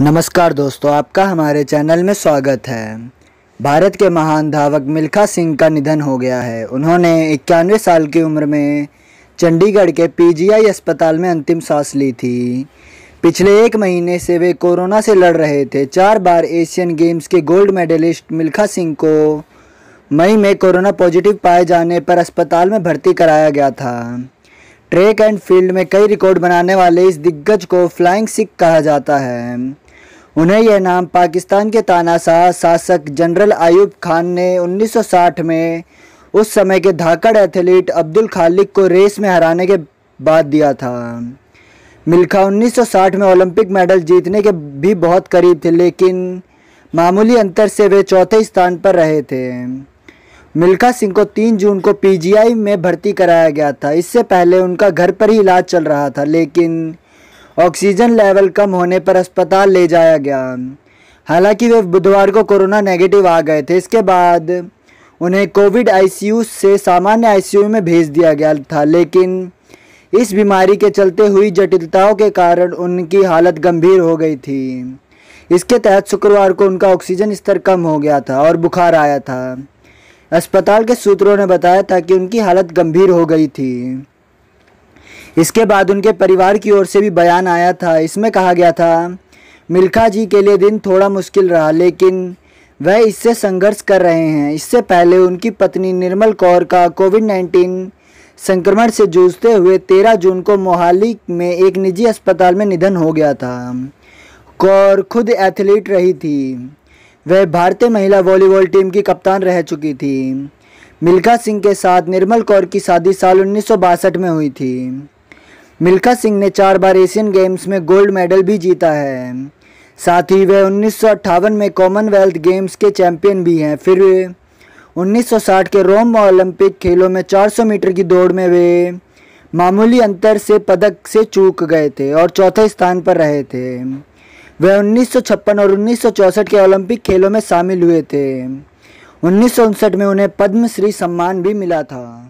नमस्कार दोस्तों आपका हमारे चैनल में स्वागत है भारत के महान धावक मिल्खा सिंह का निधन हो गया है उन्होंने इक्यानवे साल की उम्र में चंडीगढ़ के पीजीआई अस्पताल में अंतिम सांस ली थी पिछले एक महीने से वे कोरोना से लड़ रहे थे चार बार एशियन गेम्स के गोल्ड मेडलिस्ट मिल्खा सिंह को मई में कोरोना पॉजिटिव पाए जाने पर अस्पताल में भर्ती कराया गया था ट्रैक एंड फील्ड में कई रिकॉर्ड बनाने वाले इस दिग्गज को फ्लाइंग सिख कहा जाता है उन्हें यह नाम पाकिस्तान के तानाशाह शासक जनरल आयूब खान ने 1960 में उस समय के धाकड़ एथलीट अब्दुल खालिक को रेस में हराने के बाद दिया था मिल्खा 1960 में ओलंपिक मेडल जीतने के भी बहुत करीब थे लेकिन मामूली अंतर से वे चौथे स्थान पर रहे थे मिल्खा सिंह को 3 जून को पीजीआई में भर्ती कराया गया था इससे पहले उनका घर पर ही इलाज चल रहा था लेकिन ऑक्सीजन लेवल कम होने पर अस्पताल ले जाया गया हालांकि वे बुधवार को कोरोना नेगेटिव आ गए थे इसके बाद उन्हें कोविड आईसीयू से सामान्य आईसीयू में भेज दिया गया था लेकिन इस बीमारी के चलते हुई जटिलताओं के कारण उनकी हालत गंभीर हो गई थी इसके तहत शुक्रवार को उनका ऑक्सीजन स्तर कम हो गया था और बुखार आया था अस्पताल के सूत्रों ने बताया था कि उनकी हालत गंभीर हो गई थी इसके बाद उनके परिवार की ओर से भी बयान आया था इसमें कहा गया था मिल्खा जी के लिए दिन थोड़ा मुश्किल रहा लेकिन वह इससे संघर्ष कर रहे हैं इससे पहले उनकी पत्नी निर्मल कौर का कोविड नाइन्टीन संक्रमण से जूझते हुए 13 जून को मोहाली में एक निजी अस्पताल में निधन हो गया था कौर खुद एथलीट रही थी वह भारतीय महिला वॉलीबॉल टीम की कप्तान रह चुकी थी मिल्खा सिंह के साथ निर्मल कौर की शादी साल उन्नीस में हुई थी मिल्खा सिंह ने चार बार एशियन गेम्स में गोल्ड मेडल भी जीता है साथ ही वह उन्नीस में कॉमनवेल्थ गेम्स के चैंपियन भी हैं फिर 1960 के रोम ओलंपिक खेलों में 400 मीटर की दौड़ में वे मामूली अंतर से पदक से चूक गए थे और चौथे स्थान पर रहे थे वे 1956 और 1964 के ओलंपिक खेलों में शामिल हुए थे उन्नीस में उन्हें पद्मश्री सम्मान भी मिला था